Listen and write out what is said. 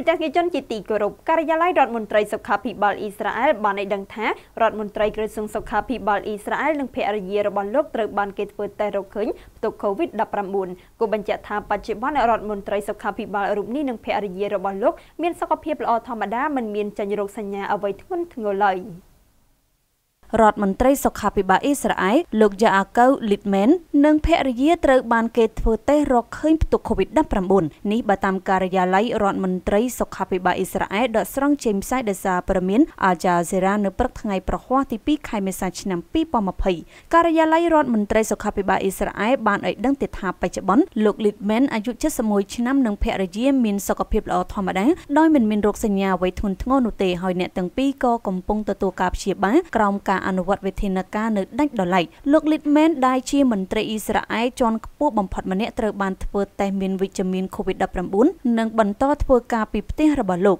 វិទ្យាជនជាទីគោរពការិយាល័យរដ្ឋមន្ត្រីសុខាភិបាលអ៊ីស្រាអែលបានឲ្យដឹងថារដ្ឋមន្ត្រីក្រសួងសុខាភិបាលអ៊ីស្រាអែលនិងភរិយារបស់លោកត្រូវបានគេធ្វើតេស្តរកឃើញផ្ទុក COVID-19 គូបញ្ជាក់ថាបច្ចុប្បន្នរដ្ឋមន្ត្រីសុខាភិបាលរូបនេះនិងភរិយារបស់លោក មានសុខភាពល្អធម្មតាមិនមានចេញរោគសញ្ញាអ្វីធ្ងន់ធ្ងរឡើយ។រដ្ឋមន្ត្រីសុខាភិបាលអ៊ីស្រាអែលលោកយ៉ាអាកូវលីតមែននិងភរិយាត្រូវបានគេធ្វើតេស្តរកឃើញផ្ទុក COVID-19 នេះបើតាមការិយាល័យរដ្ឋមន្ត្រីសុខាភិបាលអ៊ីស្រាអែលដកស្រង់ចេញផ្សាយដោយសារព័ត៌មានអាយ៉ាសេរ៉ានៅព្រឹកថ្ងៃប្រហ័សទី2ខែមេសាឆ្នាំ2020ការិយាល័យរដ្ឋមន្ត្រីសុខាភិបាលអ៊ីស្រាអែលបានឲ្យដឹងទៀតថាបច្ចុប្បន្នលោកលីតមែនអាយុ71ឆ្នាំនិងភរិយាមានសុខភាពល្អធម្មតាដោយមិនមានរោគសញ្ញាអ្វីធ្ងន់ធ្ងរនោះទេហើយអ្នកទាំងពីរក៏កំពុងទទួលការព្យាបាលក្រោមការការអនុវត្តវិធានការនៅដាច់ដោយឡែកលោកលីតមែនដែលជាមន្ត្រីអ៊ីស្រាអែលជាន់ខ្ពស់បំផុតម្នាក់ត្រូវបានធ្វើតេស្តមានវិជ្ជមាន COVID-19 និងបន្តធ្វើការពីផ្ទះរបស់លោក